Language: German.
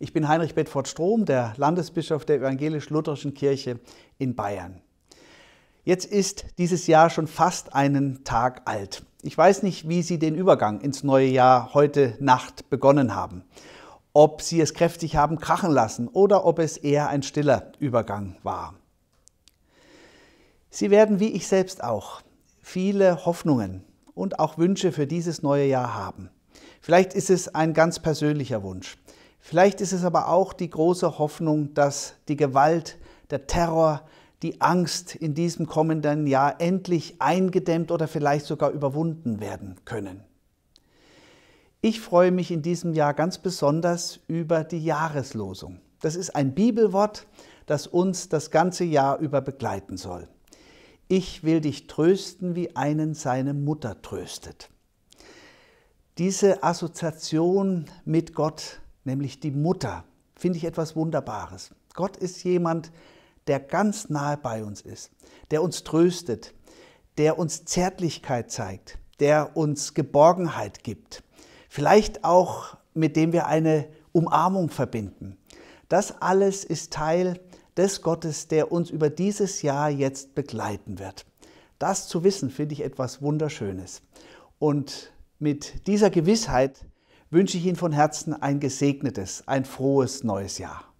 Ich bin Heinrich Bedford Strom, der Landesbischof der evangelisch-lutherischen Kirche in Bayern. Jetzt ist dieses Jahr schon fast einen Tag alt. Ich weiß nicht, wie Sie den Übergang ins neue Jahr heute Nacht begonnen haben. Ob Sie es kräftig haben krachen lassen oder ob es eher ein stiller Übergang war. Sie werden, wie ich selbst auch, viele Hoffnungen und auch Wünsche für dieses neue Jahr haben. Vielleicht ist es ein ganz persönlicher Wunsch. Vielleicht ist es aber auch die große Hoffnung, dass die Gewalt, der Terror, die Angst in diesem kommenden Jahr endlich eingedämmt oder vielleicht sogar überwunden werden können. Ich freue mich in diesem Jahr ganz besonders über die Jahreslosung. Das ist ein Bibelwort, das uns das ganze Jahr über begleiten soll. Ich will dich trösten, wie einen seine Mutter tröstet. Diese Assoziation mit Gott nämlich die Mutter. Finde ich etwas Wunderbares. Gott ist jemand, der ganz nahe bei uns ist, der uns tröstet, der uns Zärtlichkeit zeigt, der uns Geborgenheit gibt, vielleicht auch mit dem wir eine Umarmung verbinden. Das alles ist Teil des Gottes, der uns über dieses Jahr jetzt begleiten wird. Das zu wissen, finde ich etwas Wunderschönes. Und mit dieser Gewissheit wünsche ich Ihnen von Herzen ein gesegnetes, ein frohes neues Jahr.